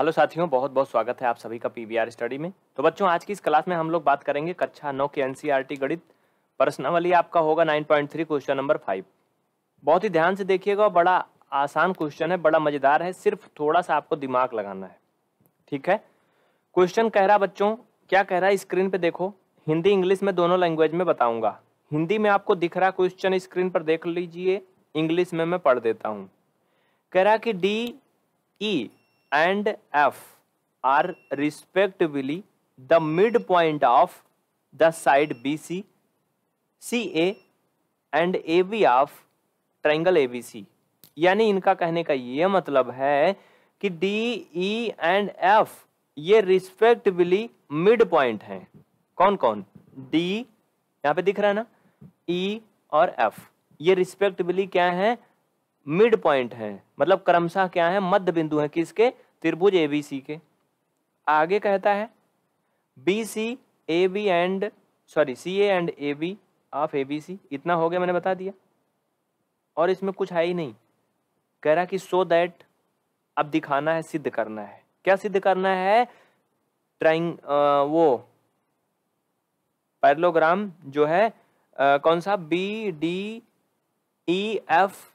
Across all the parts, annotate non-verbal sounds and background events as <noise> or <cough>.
Hello साथियों बहुत बहुत स्वागत है आप सभी का पीबीआर स्टडी में तो बच्चों आज की इस क्लास में हम लोग बात करेंगे कक्षा नौ के एनसीईआरटी गणित प्रश्नावली आपका होगा 9.3 क्वेश्चन नंबर फाइव बहुत ही ध्यान से देखिएगा बड़ा आसान क्वेश्चन है बड़ा मजेदार है सिर्फ थोड़ा सा आपको दिमाग लगाना है ठीक है क्वेश्चन कह रहा बच्चों क्या कह रहा है स्क्रीन पर देखो हिंदी इंग्लिश में दोनों लैंग्वेज में बताऊंगा हिंदी में आपको दिख रहा क्वेश्चन स्क्रीन पर देख लीजिए इंग्लिश में मैं पढ़ देता हूँ कह रहा कि D E e, and f are respectively the midpoint of the side BC, CA and AB of triangle ABC. यानी इनका कहने का ये मतलब है कि D, E एंड F ये रिस्पेक्टिवली मिड पॉइंट हैं कौन कौन D यहाँ पे दिख रहा है ना E और F ये रिस्पेक्टिवली क्या है मिड पॉइंट है मतलब क्रमशः क्या है मध्य बिंदु है किसके त्रिभुज एबीसी के आगे कहता है B C A B and sorry C A and A B of A B C इतना हो गया मैंने बता दिया और इसमें कुछ है ही नहीं कह रहा कि सो दैट अब दिखाना है सिद्ध करना है क्या सिद्ध करना है ट्राइंग वो पैरलोग्राम जो है आ, कौन सा B D E F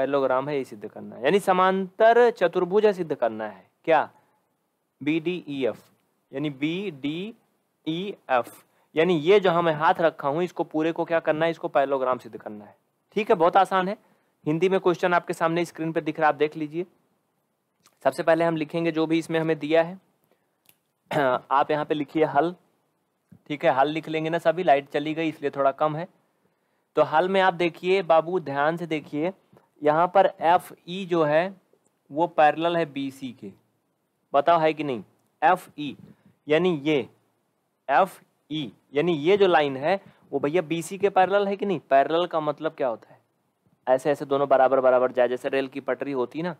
parallelogram है ये सिद्ध करना है यानी समांतर चतुर्भुज सिद्ध करना है क्या बी डी ई एफ यानी बी डी ई एफ यानी ये जो हमें हाथ रखा हूं इसको पूरे को क्या करना है इसको पैलोग्राम सिद्ध करना है ठीक है बहुत आसान है हिंदी में क्वेश्चन आपके सामने स्क्रीन पर दिख रहा है आप देख लीजिए सबसे पहले हम लिखेंगे जो भी इसमें हमें दिया है <clears throat> आप यहाँ पे लिखिए हल ठीक है हल लिख लेंगे ना सभी लाइट चली गई इसलिए थोड़ा कम है तो हल में आप देखिए बाबू ध्यान से देखिए यहाँ पर एफ ई e जो है वो पैरेलल है बी सी के बताओ है कि नहीं एफ ई e, यानी ये एफ ई e, यानी ये जो लाइन है वो भैया बी सी के पैरेलल है कि नहीं पैरेलल का मतलब क्या होता है ऐसे ऐसे दोनों बराबर बराबर जाए जैसे रेल की पटरी होती ना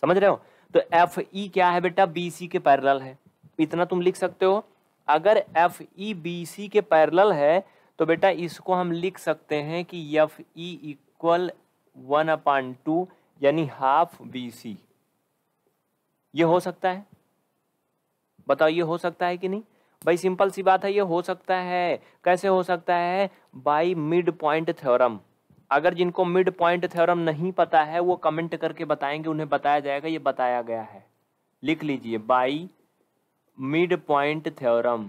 समझ रहे हो तो एफ ई क्या है बेटा बी सी के पैरेलल है इतना तुम लिख सकते हो अगर एफ ई बी सी के पैरेलल है तो बेटा इसको हम लिख सकते हैं कि F E equal one upon two यानी हाफ बी सी ये हो सकता है बताओ ये हो सकता है कि नहीं भाई सिंपल सी बात है ये हो सकता है कैसे हो सकता है बाई मिड पॉइंट थ्योरम अगर जिनको मिड पॉइंट थ्योरम नहीं पता है वो कमेंट करके बताएंगे उन्हें बताया जाएगा ये बताया गया है लिख लीजिए by mid point theorem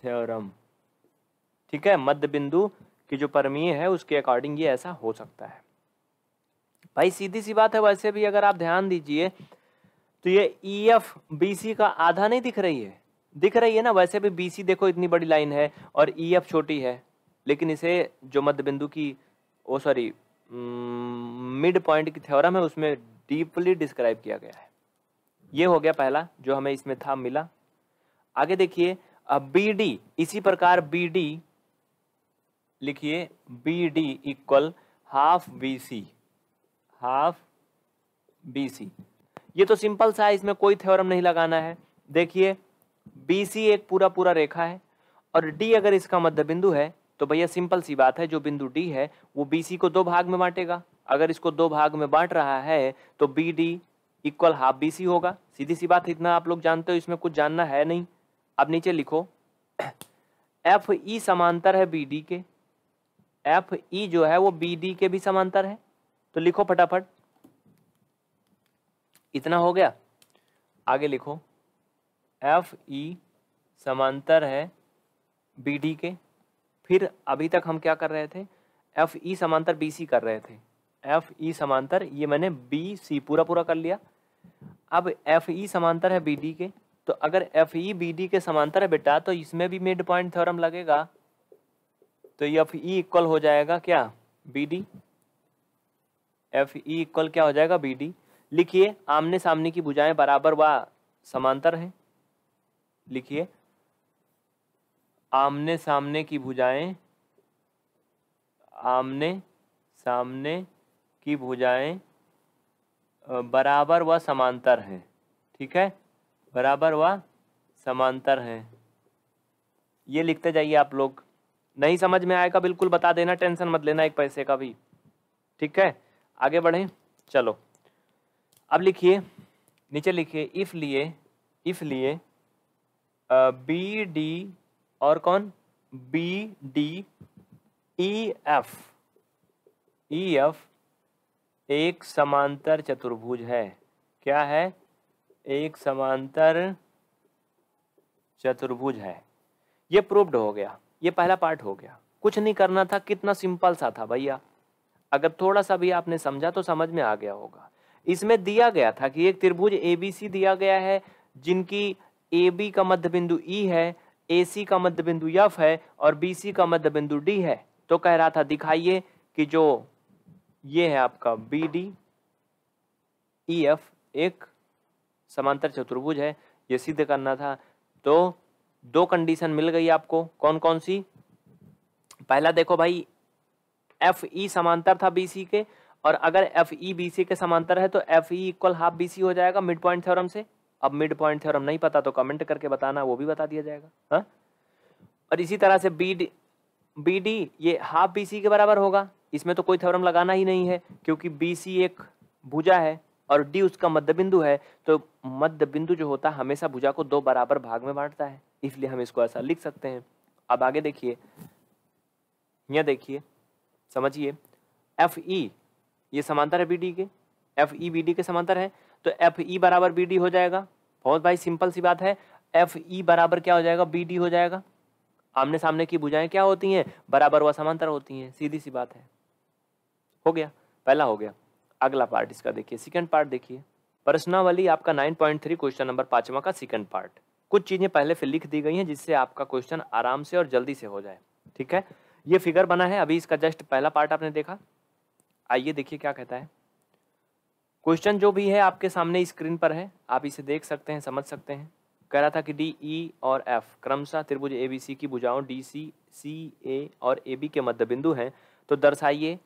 theorem ठीक है मध्य बिंदु कि जो परमीय है उसके अकॉर्डिंग ये ऐसा हो सकता है भाई सीधी सी बात है वैसे भी अगर आप ध्यान दीजिए तो ये ई एफ बी सी का आधा नहीं दिख रही है दिख रही है ना वैसे भी बी सी देखो इतनी बड़ी लाइन है और ई e एफ छोटी है लेकिन इसे जो मध्य बिंदु की ओ सॉरी मिड पॉइंट की थ्योरम है उसमें डीपली डिस्क्राइब किया गया है ये हो गया पहला जो हमें इसमें था मिला आगे देखिए अब बी डी इसी प्रकार बी डी लिखिए B D equal half B C half B C ये तो सिंपल सा है इसमें कोई थ्योरम नहीं लगाना है देखिए बी सी एक पूरा पूरा रेखा है और डी अगर इसका मध्य बिंदु है तो भैया सिंपल सी बात है जो बिंदु डी है वो बी सी को दो भाग में बांटेगा अगर इसको दो भाग में बांट रहा है तो B D equal half B C होगा सीधी सी बात इतना आप लोग जानते हो इसमें कुछ जानना है नहीं अब नीचे लिखो एफ <clears throat> ई e समांतर है बी डी के एफ ई e जो है वो बी डी के भी समांतर है तो लिखो फटाफट इतना हो गया आगे लिखो एफ ई e समांतर है बी डी के फिर अभी तक हम क्या कर रहे थे एफ ई e समांतर बी सी कर रहे थे एफ ई समांतर ये मैंने बी सी पूरा पूरा कर लिया अब एफ ई समांतर है बी डी के तो अगर एफ ई बी डी के समांतर है बेटा तो इसमें भी मिड पॉइंट थ्योरम लगेगा तो एफ ई इक्वल हो जाएगा क्या B D F E equal क्या हो जाएगा बी डी लिखिए आमने सामने की भुजाएं बराबर व समांतर हैं लिखिए आमने सामने की भुजाएं आमने सामने की भुजाएं बराबर व समांतर हैं ठीक है बराबर व समांतर हैं ये लिखते जाइए आप लोग नहीं समझ में आएगा बिल्कुल बता देना टेंशन मत लेना एक पैसे का भी ठीक है आगे बढ़े चलो अब लिखिए नीचे लिखिए इफ़ लिए इफ़ लिए बी डी और कौन B D E F E F एक समांतर चतुर्भुज है क्या है एक समांतर चतुर्भुज है ये प्रूव्ड हो गया ये पहला पार्ट हो गया कुछ नहीं करना था कितना सिंपल सा था भैया अगर थोड़ा सा भी आपने समझा तो समझ में आ गया होगा इसमें दिया गया था कि एक त्रिभुज ए बी सी दिया गया है जिनकी ए बी का मध्य बिंदु ई e है ए सी का मध्य बिंदु यफ है और बी सी का मध्य बिंदु डी है तो कह रहा था दिखाइए कि जो ये है आपका बी डी ई एफ एक समांतर चतुर्भुज है ये सिद्ध करना था तो दो कंडीशन मिल गई आपको कौन कौन सी पहला देखो भाई एफ ई समांतर था बी सी के और अगर एफ ई बी सी के समांतर है तो F E equal half B C हो जाएगा मिड पॉइंट थ्योरम से अब मिड पॉइंट थ्योरम नहीं पता तो कमेंट करके बताना वो भी बता दिया जाएगा हाँ और इसी तरह से बी डी बी डी ये हाफ बी सी के बराबर होगा इसमें तो कोई थ्योरम लगाना ही नहीं है क्योंकि बी सी एक भुजा है और डी उसका मध्य बिंदु है तो मध्य बिंदु जो होता है हमेशा भुजा को दो बराबर भाग में बांटता है इसलिए हम इसको ऐसा लिख सकते हैं अब आगे देखिए यह देखिए समझिए एफ ई ये समांतर है बी डी के एफ ई बी डी के समांतर है तो एफ ई बराबर बी डी हो जाएगा बहुत भाई सिंपल सी बात है एफ ई बराबर क्या हो जाएगा बी डी हो जाएगा आमने सामने की भुजाएं क्या होती हैं बराबर व समांतर होती हैं सीधी सी बात है हो गया पहला हो गया अगला पार्ट इसका देखिए सेकंड पार्ट देखिए प्रश्नावली आपका 9.3 क्वेश्चन नंबर पांचवा का सेकंड पार्ट कुछ चीज़ें पहले से लिख दी गई हैं जिससे आपका क्वेश्चन आराम से और जल्दी से हो जाए ठीक है ये फिगर बना है अभी इसका जस्ट पहला पार्ट आपने देखा आइए देखिए क्या कहता है क्वेश्चन जो भी है आपके सामने स्क्रीन पर है आप इसे देख सकते हैं समझ सकते हैं कह रहा था कि डी ई e और एफ क्रमशः त्रिभुज ए बी सी की भुजाओं डी सी सी ए और ए बी के मध्य बिंदु हैं तो दर्शाइए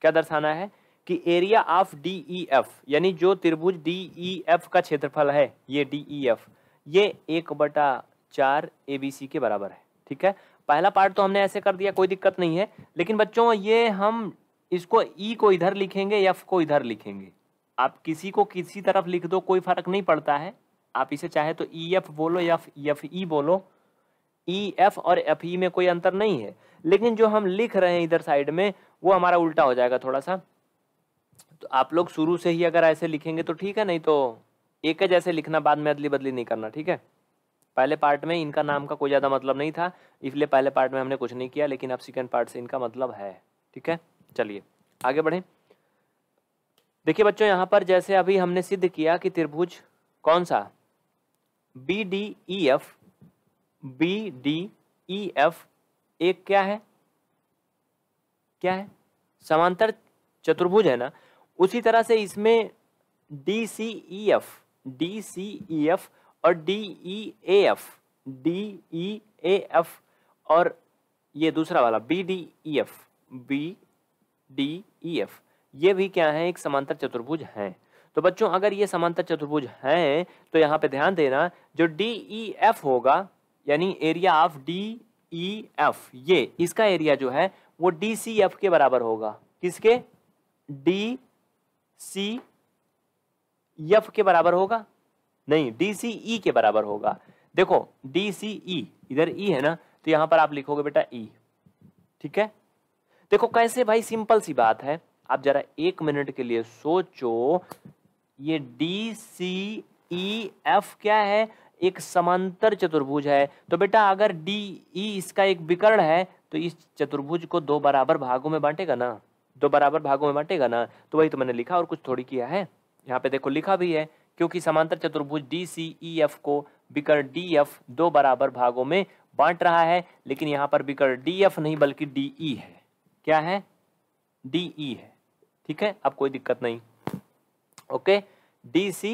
क्या दर्शाना है कि area of D E F यानी जो त्रिभुज डी ई एफ का क्षेत्रफल है ये डी ई एफ ये एक बटा चार ए बी सी के बराबर है ठीक है पहला पार्ट तो हमने ऐसे कर दिया कोई दिक्कत नहीं है लेकिन बच्चों ये हम इसको ई को इधर लिखेंगे एफ को इधर लिखेंगे आप किसी को किसी तरफ लिख दो कोई फर्क नहीं पड़ता है आप इसे चाहे तो ई e एफ बोलो या एफ ई e बोलो ई e एफ और एफ ई में कोई अंतर नहीं है लेकिन जो हम लिख रहे हैं इधर साइड में वो हमारा उल्टा हो जाएगा थोड़ा सा तो आप लोग शुरू से ही अगर ऐसे लिखेंगे तो ठीक है नहीं तो एक है जैसे लिखना बाद में अदली बदली नहीं करना ठीक है पहले पार्ट में इनका नाम का कोई ज़्यादा मतलब नहीं था इसलिए पहले पार्ट में हमने कुछ नहीं किया लेकिन अब सेकेंड पार्ट से इनका मतलब है ठीक है चलिए आगे बढ़े देखिए बच्चों यहां पर जैसे अभी हमने सिद्ध किया कि त्रिभुज कौन सा B D E F B D E F एक क्या है क्या है समांतर चतुर्भुज है ना उसी तरह से इसमें D C E F D C E F और D E A F D E A F और ये दूसरा वाला B D E F B D E F ये भी क्या है एक समांतर चतुर्भुज हैं तो बच्चों अगर ये समांतर चतुर्भुज हैं तो यहाँ पे ध्यान देना जो डी ई एफ होगा यानी area of D E F ये इसका एरिया जो है वो डी सी एफ के बराबर होगा किसके डी सी यफ के बराबर होगा नहीं डी सी ई के बराबर होगा देखो डी सी ई इधर ई e है ना तो यहां पर आप लिखोगे बेटा ई e। ठीक है देखो कैसे भाई सिंपल सी बात है आप जरा एक मिनट के लिए सोचो ये डी सी ई एफ क्या है एक समांतर चतुर्भुज है तो बेटा अगर डी ई e इसका एक विकर्ण है तो इस चतुर्भुज को दो बराबर भागों में बांटेगा ना दो बराबर भागों में बांटेगा ना तो वही तो मैंने लिखा और कुछ थोड़ी किया है यहाँ पे देखो लिखा भी है क्योंकि समांतर चतुर्भुज डी सी ई एफ को बिकर डी एफ दो बराबर भागों में बांट रहा है लेकिन यहाँ पर बिकर डी एफ नहीं बल्कि डी ई e है क्या है डी ई e है ठीक है अब कोई दिक्कत नहीं okay D C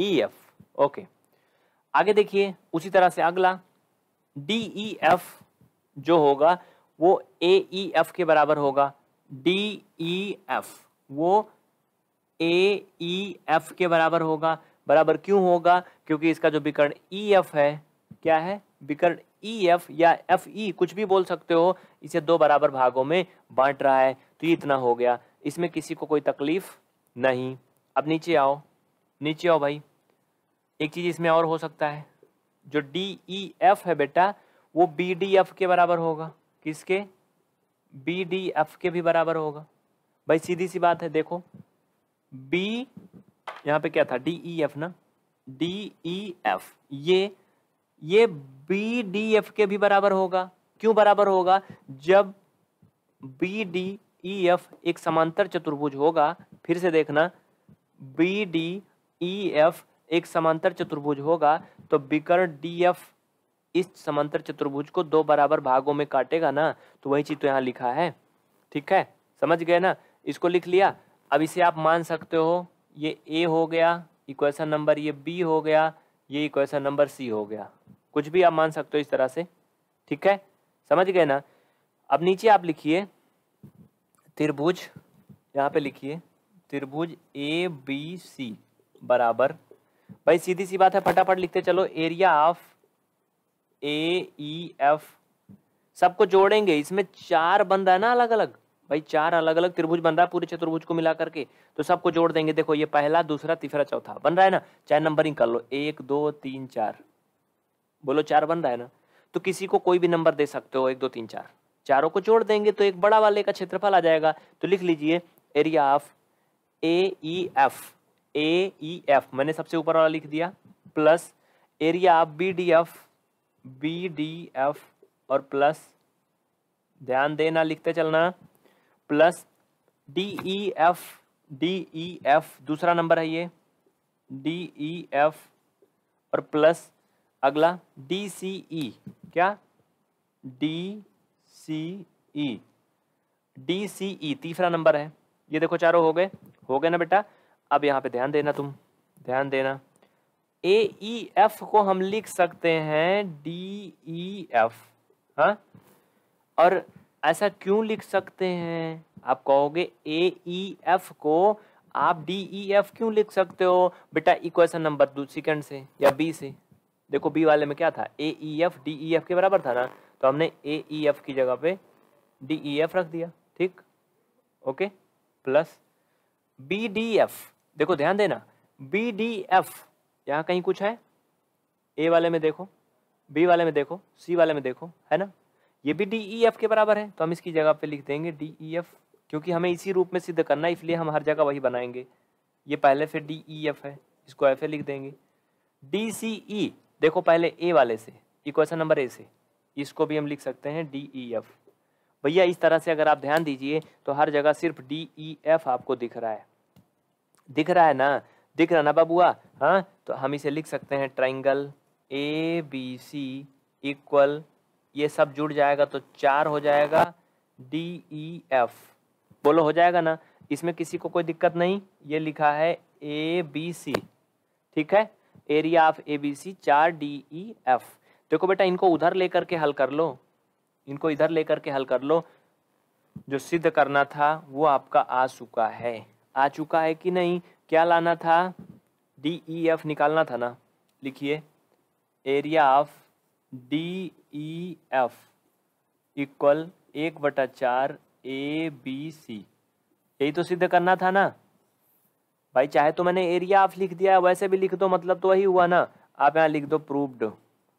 E F okay आगे देखिए उसी तरह से अगला डी ई एफ जो होगा वो ए ई एफ के बराबर होगा डी ई एफ वो ए ई एफ के बराबर होगा बराबर क्यों होगा क्योंकि इसका जो विकर्ण ई e, एफ है क्या है विकर्ण ई e, एफ या एफ ई e, कुछ भी बोल सकते हो इसे दो बराबर भागों में बांट रहा है तो ये इतना हो गया इसमें किसी को कोई तकलीफ नहीं अब नीचे आओ नीचे आओ भाई एक चीज़ इसमें और हो सकता है जो डी ई एफ है बेटा वो बी डी एफ के बराबर होगा किसके बी डी एफ के भी बराबर होगा भाई सीधी सी बात है देखो बी यहाँ पे क्या था डी ई एफ ना डी ई एफ ये ये बी डी एफ के भी बराबर होगा क्यों बराबर होगा जब बी डी ई एफ एक समांतर चतुर्भुज होगा फिर से देखना बी डी ई एफ एक समांतर चतुर्भुज होगा तो बिकर डी एफ इस समांतर चतुर्भुज को दो बराबर भागों में काटेगा ना तो वही चीज तो यहाँ लिखा है ठीक है समझ गए ना इसको लिख लिया अब इसे आप मान सकते हो ये ए हो गया इक्वेशन नंबर ये बी हो गया ये इक्वेशन नंबर सी हो गया कुछ भी आप मान सकते हो इस तरह से ठीक है समझ गए ना अब नीचे आप लिखिए त्रिभुज यहाँ पे लिखिए त्रिभुज ए बी सी बराबर भाई सीधी सी बात है फटाफट लिखते चलो area of A E F सबको जोड़ेंगे इसमें चार बंदा है ना अलग अलग भाई चार अलग अलग त्रिभुज बन रहा है पूरे चतुर्भुज को मिला करके तो सबको जोड़ देंगे देखो ये पहला दूसरा तीसरा चौथा बन रहा है ना चाहे नंबरिंग कर लो एक दो तीन चार बोलो चार बन रहा है ना तो किसी को कोई भी नंबर दे सकते हो एक दो तीन चार चारों को जोड़ देंगे तो एक बड़ा वाले का क्षेत्रफल आ जाएगा तो लिख लीजिए area of A E F A E F मैंने सबसे ऊपर वाला लिख दिया plus area of B D F B D F और प्लस ध्यान देना लिखते चलना plus D E F D E F दूसरा नंबर है ये डी ई एफ और प्लस अगला डी सी ई क्या D C E D C ई तीसरा नंबर है ये देखो चारों हो गए हो गए ना बेटा अब यहाँ पे ध्यान देना तुम ध्यान देना ए ई एफ को हम लिख सकते हैं डी ई एफ हाँ और ऐसा क्यों लिख सकते हैं आप कहोगे ए ई एफ को आप डी ई एफ क्यों लिख सकते हो बेटा इक्वेशन नंबर सेकंड से या बी से देखो बी वाले में क्या था A E F D E F के बराबर था ना तो हमने ए ई एफ की जगह पे डी ई एफ रख दिया ठीक okay plus B D F देखो ध्यान देना बी डी एफ यहाँ कहीं कुछ है ए वाले में देखो बी वाले में देखो सी वाले में देखो है ना ये भी डी ई एफ के बराबर है तो हम इसकी जगह पे लिख देंगे डी ई एफ क्योंकि हमें इसी रूप में सिद्ध करना है इसलिए हम हर जगह वही बनाएंगे ये पहले से डी ई एफ है इसको एफ ए लिख देंगे डी सी ई देखो पहले ए वाले से इक्वेशन नंबर ए से इसको भी हम लिख सकते हैं डी ई एफ भैया इस तरह से अगर आप ध्यान दीजिए तो हर जगह सिर्फ डी ई एफ आपको दिख रहा है दिख रहा है ना दिख रहा ना बाबूआ हाँ तो हम इसे लिख सकते हैं triangle A B C equal ये सब जुड़ जाएगा तो चार हो जाएगा डी ई एफ बोलो हो जाएगा ना इसमें किसी को कोई दिक्कत नहीं ये लिखा है ए बी सी ठीक है area of A B C चार डी ई एफ देखो बेटा इनको उधर लेकर के हल कर लो इनको इधर लेकर के हल कर लो जो सिद्ध करना था वो आपका आ चुका है आ चुका है कि नहीं क्या लाना था डी ई एफ निकालना था ना लिखिए area of D E F equal एक बटा चार ए बी सी यही तो सिद्ध करना था ना भाई चाहे तो मैंने एरिया ऑफ लिख दिया वैसे भी लिख दो मतलब तो वही हुआ ना आप यहाँ लिख दो प्रूव्ड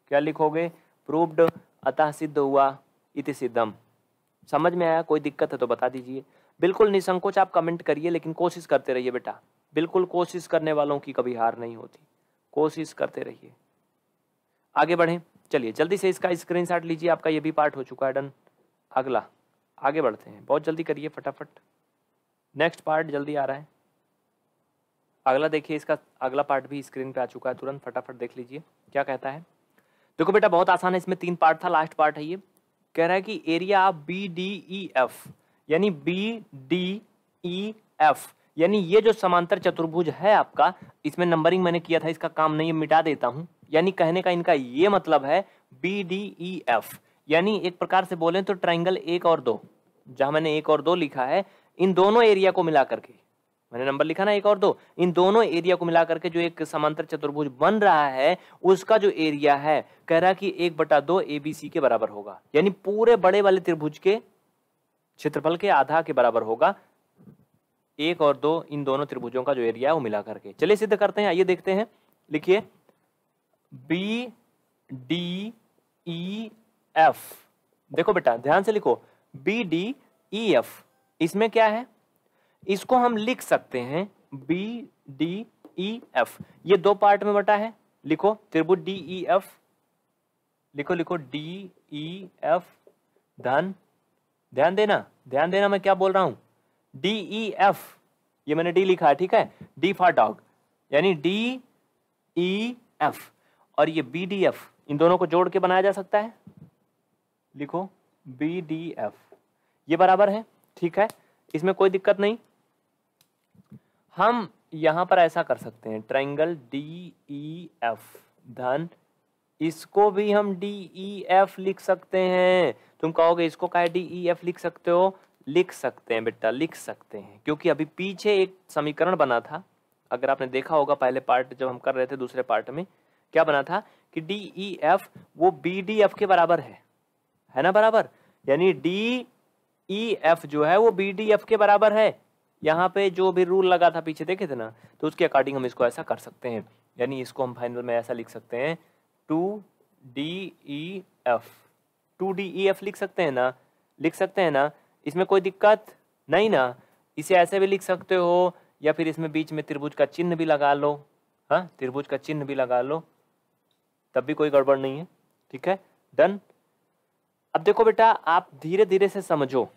क्या लिखोगे प्रूव्ड अतः सिद्ध हुआ इति सिद्धम समझ में आया कोई दिक्कत है तो बता दीजिए बिल्कुल निसंकोच आप कमेंट करिए लेकिन कोशिश करते रहिए बेटा बिल्कुल कोशिश करने वालों की कभी हार नहीं होती कोशिश करते रहिए आगे बढ़ें चलिए जल्दी से इसका स्क्रीनशॉट लीजिए आपका ये भी पार्ट हो चुका है डन अगला आगे बढ़ते हैं बहुत जल्दी करिए फटाफट नेक्स्ट पार्ट जल्दी आ रहा है अगला देखिए इसका अगला पार्ट भी स्क्रीन पे आ चुका है तुरंत फटाफट देख लीजिए क्या कहता है देखो बेटा बहुत आसान है इसमें तीन पार्ट था लास्ट पार्ट है ये कह रहा है कि area of B D E F यानी बी डी ई एफ यानी ये जो समांतर चतुर्भुज है आपका इसमें नंबरिंग मैंने किया था इसका काम नहीं मिटा देता हूँ यानी कहने का इनका ये मतलब है बी डी ई एफ यानी एक प्रकार से बोले तो ट्राइंगल एक और दो जहां मैंने एक और दो लिखा है इन दोनों एरिया को मिला करके मैंने नंबर लिखा ना एक और दो इन दोनों एरिया को मिला करके जो एक समांतर चतुर्भुज बन रहा है उसका जो एरिया है कह रहा कि एक बटा दो ए बी सी के बराबर होगा यानी पूरे बड़े वाले त्रिभुज के क्षेत्रफल के आधा के बराबर होगा एक और दो इन दोनों त्रिभुजों का जो एरिया है वो मिला करके चलिए सिद्ध करते हैं आइए देखते हैं लिखिए बी डी ई एफ देखो बेटा ध्यान से लिखो बी डी ई एफ इसमें क्या है इसको हम लिख सकते हैं बी डी ई एफ ये दो पार्ट में बटा है लिखो त्रिभुज डी ई एफ लिखो लिखो डी ई एफ धन ध्यान देना ध्यान देना मैं क्या बोल रहा हूं डी ई एफ ये मैंने डी लिखा है ठीक है डी फॉर डॉग यानी डी ई एफ और ये बी डी एफ इन दोनों को जोड़ के बनाया जा सकता है लिखो बी डी एफ ये बराबर है ठीक है इसमें कोई दिक्कत नहीं हम यहां पर ऐसा कर सकते हैं ट्राइंगल डी ई एफ धन इसको भी हम डी ई एफ लिख सकते हैं तुम कहोगे इसको क्या डी ई एफ लिख सकते हो लिख सकते हैं बेटा लिख सकते हैं क्योंकि अभी पीछे एक समीकरण बना था अगर आपने देखा होगा पहले पार्ट जब हम कर रहे थे दूसरे पार्ट में क्या बना था कि डी ई एफ वो बी डी एफ के बराबर है है ना बराबर यानी डी ई एफ जो है वो बी डी एफ के बराबर है यहाँ पे जो भी रूल लगा था पीछे देखे थे ना तो उसके अकॉर्डिंग हम इसको ऐसा कर सकते हैं यानी इसको हम फाइनल में ऐसा लिख सकते हैं two D E F two D E F लिख सकते हैं ना लिख सकते हैं ना इसमें कोई दिक्कत नहीं ना इसे ऐसे भी लिख सकते हो या फिर इसमें बीच में त्रिभुज का चिन्ह भी लगा लो हाँ त्रिभुज का चिन्ह भी लगा लो तब भी कोई गड़बड़ नहीं है ठीक है डन अब देखो बेटा आप धीरे धीरे से समझो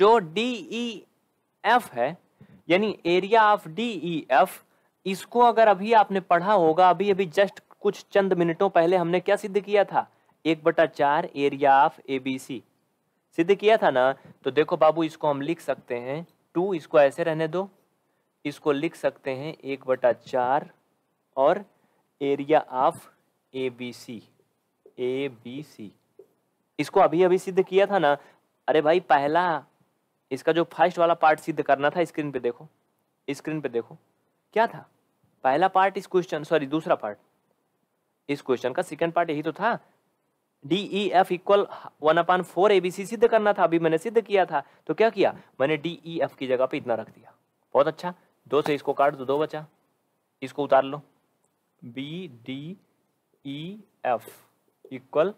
जो डी ई एफ है यानी area of D E F इसको अगर अभी आपने पढ़ा होगा अभी अभी जस्ट कुछ चंद मिनटों पहले हमने क्या सिद्ध किया था एक बटा चार area of A B C सिद्ध किया था ना तो देखो बाबू इसको हम लिख सकते हैं टू इसको ऐसे रहने दो इसको लिख सकते हैं एक बटा चार और area of A B C A B C इसको अभी अभी सिद्ध किया था ना अरे भाई पहला इसका जो फर्स्ट वाला पार्ट सिद्ध करना था स्क्रीन पे देखो स्क्रीन पे देखो क्या था पहला पार्ट इस क्वेश्चन सॉरी दूसरा पार्ट इस क्वेश्चन का सेकंड पार्ट यही तो था D E F equal one upon four A B C सिद्ध करना था अभी मैंने सिद्ध किया था तो क्या किया मैंने डी ई एफ की जगह पे इतना रख दिया बहुत अच्छा दो से इसको काट दो दो बचा इसको उतार लो B D E F equal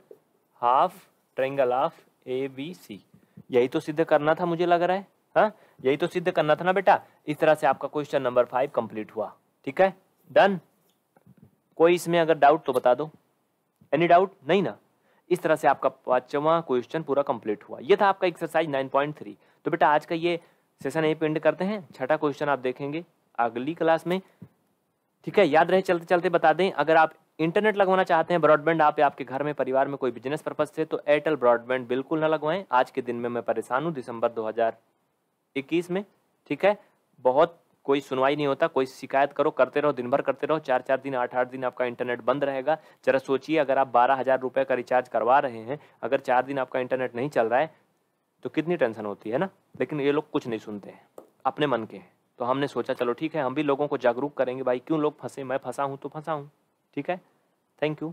half triangle of A B C यही तो सिद्ध करना था मुझे लग रहा है हा? यही तो सिद्ध करना था ना बेटा इस तरह से आपका क्वेश्चन नंबर फाइव कंप्लीट हुआ ठीक है डन कोई इसमें अगर डाउट तो बता दो एनी डाउट नहीं ना इस तरह से आपका पांचवा क्वेश्चन पूरा कंप्लीट हुआ ये था आपका एक्सरसाइज 9.3 तो बेटा आज का ये सेशन यही पेंड करते हैं छठा क्वेश्चन आप देखेंगे अगली क्लास में ठीक है याद रहे चलते चलते बता दें अगर आप इंटरनेट लगवाना चाहते हैं ब्रॉडबैंड आप आपके घर में परिवार में कोई बिजनेस पर्पज से तो एयरटेल ब्रॉडबैंड बिल्कुल ना लगवाएं आज के दिन में मैं परेशान हूँ दिसंबर दो में ठीक है बहुत कोई सुनवाई नहीं होता कोई शिकायत करो करते रहो दिन भर करते रहो चार चार दिन आठ आठ दिन आपका इंटरनेट बंद रहेगा जरा सोचिए अगर आप बारह हज़ार रुपये का रिचार्ज करवा रहे हैं अगर चार दिन आपका इंटरनेट नहीं चल रहा है तो कितनी टेंशन होती है ना लेकिन ये लोग कुछ नहीं सुनते हैं अपने मन के हैं तो हमने सोचा चलो ठीक है हम भी लोगों को जागरूक करेंगे भाई क्यों लोग फंसे मैं फंसा हूँ तो फंसा हूँ ठीक है थैंक यू